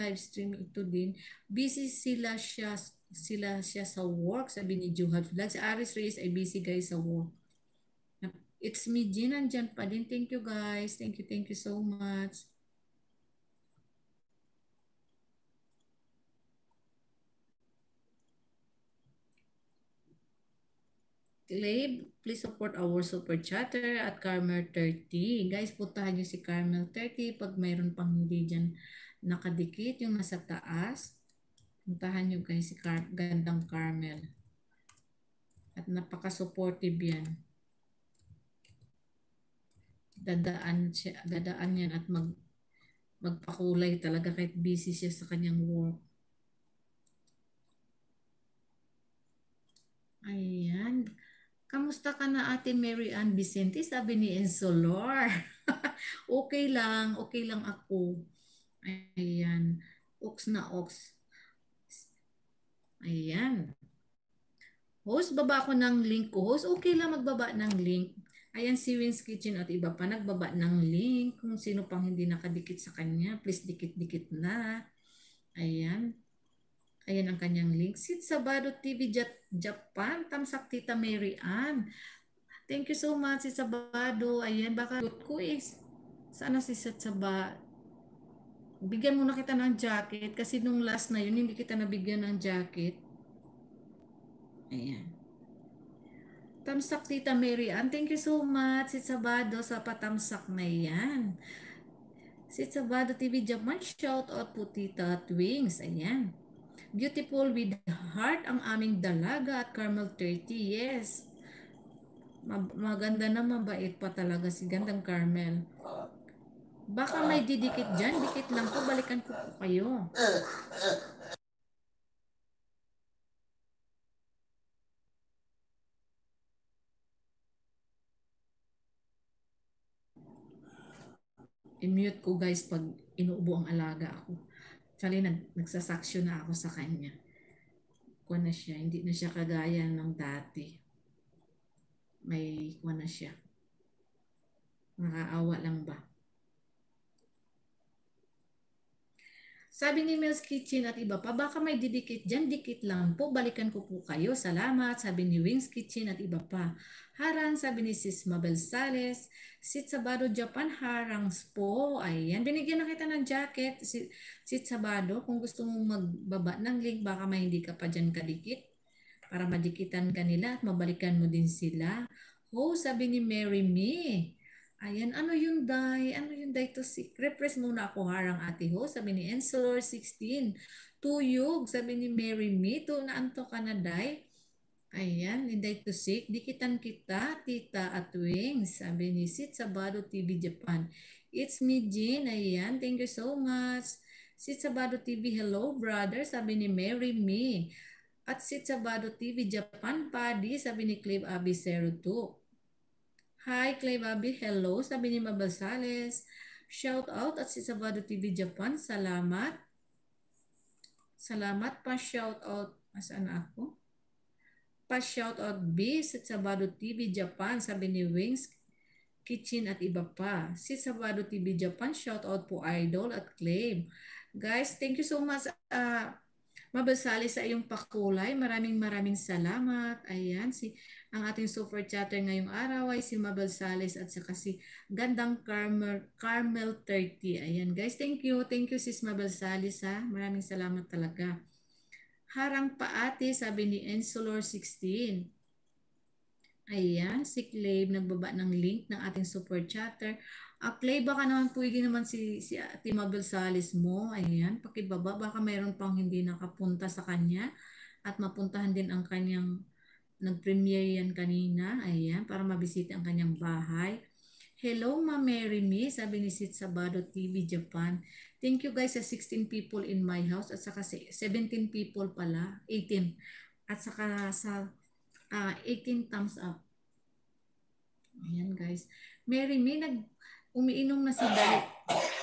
live stream ito din. Busy sila siya sila siya sa work, sabi ni Juhat Vlog. Si Aris Reyes ay busy guys sa work. It's me, Jean, nandyan pa din. Thank you guys. Thank you, thank you so much. Clay, please support our super chatter at Carmel 30. Guys, putahan nyo si Carmel 30 pag mayroon pang hindi dyan nakadikit yung nasa taas. Puntahan nyo guys si Car Gandang Carmel. At napaka-supportive yan. Dadaan, siya, dadaan yan at mag, magpakulay talaga kahit busy siya sa kanyang work. Ayan. Kamusta ka na ate Mary Ann Vicente? Sabi ni Ensolor. okay lang, okay lang ako. Ayan. Ox na ox. Ayan. Host, baba ko ng link ko. Host, okay lang magbaba ng link. Ayan si Wins Kitchen at iba pa nagbaba ng link. Kung sino pang hindi nakadikit sa kanya, please dikit-dikit na. Ayan. Ayan ang kanyang link. Sit Bado TV Japan. Tamsak Tita Mary Ann. Thank you so much, si Sabado. Ayan, baka ko is. Sana si Sabado bigyan muna kita ng jacket kasi nung last na yun hindi kita nabigyan ng jacket. Ayan. Tamsak Tita Mary Ann. Thank you so much. Si Sabado sa patamsak na yan. Si Sabado TV Japan. Shout out po Tita Twings. Ayan. Beautiful with heart ang aming dalaga at Carmel 30. Yes. Maganda na mabait pa talaga si Gandang Carmel. Baka may didikit dyan. Dikit lang po. Balikan ko po kayo. I-mute ko guys pag inuubo ang alaga ako. Actually, nag nagsasaksyo na ako sa kanya. Kuha na siya. Hindi na siya kagaya ng dati. May kuha na siya. Nakaawa lang ba? Sabi ni Mel's Kitchen at iba pa, baka may didikit dyan, dikit lang po. Balikan ko po kayo. Salamat. Sabi ni Wings Kitchen at iba pa. Harang, sabi ni Sis Mabel Sales. Sit Sabado Japan, harangs po. Ayan, binigyan na kita ng jacket. Sit Sabado. kung gusto mong magbaba ng link, baka may hindi ka pa dyan kadikit. Para madikitan kanila at mabalikan mo din sila. Oh, sabi ni Mary Me. Ayan, ano yung die? Ano yung die to seek? Repress muna ako harang ate ho. Sabi ni Ensolor 16. Tuyog, sabi ni Mary me. To na naanto ka na die. Ayan, in die to seek. Dikitan kita, tita at wings. Sabi ni Sit Sabado TV Japan. It's me, Jean. Ayan, thank you so much. Sit Sabado TV, hello brother. Sabi ni Mary me. At Sit Sabado TV Japan, Paddy. Sabi ni Clive Abi 02. Hi, Clay Bobby. Hello. Sabi ni Mabasales. Shout out at si Sabado TV Japan. Salamat. Salamat pa shout out. Asan ako? Pa shout out B sa Sabado TV Japan. Sabi ni Wings Kitchen at iba pa. Si Sabado TV Japan, shout out po Idol at Claim. Guys, thank you so much. Uh, mabasali sa iyong pakulay. Maraming maraming salamat. Ayan, si, ang ating super chatter ngayong araw ay si Mabalsales at saka si Gandang Carmel, Carmel 30. Ayan guys, thank you. Thank you sis Mabalsales ha. Maraming salamat talaga. Harang paati, sabi ni Ensolor 16. Ayan, si Clave nagbaba ng link ng ating super chatter. Uh, ah, Clave, baka naman pwede naman si, si Ate Mabel Salis mo. Ayan, pakibaba. Baka mayroon pang hindi nakapunta sa kanya at mapuntahan din ang kanyang nag-premiere yan kanina. Ayan, para mabisita ang kanyang bahay. Hello, Ma Mary Me, sabi ni Sid Sabado TV, Japan. Thank you guys sa 16 people in my house at saka 17 people pala, 18. At saka sa uh, ah, 18 thumbs up. Ayan guys. Mary, may nag umiinom na si Dali.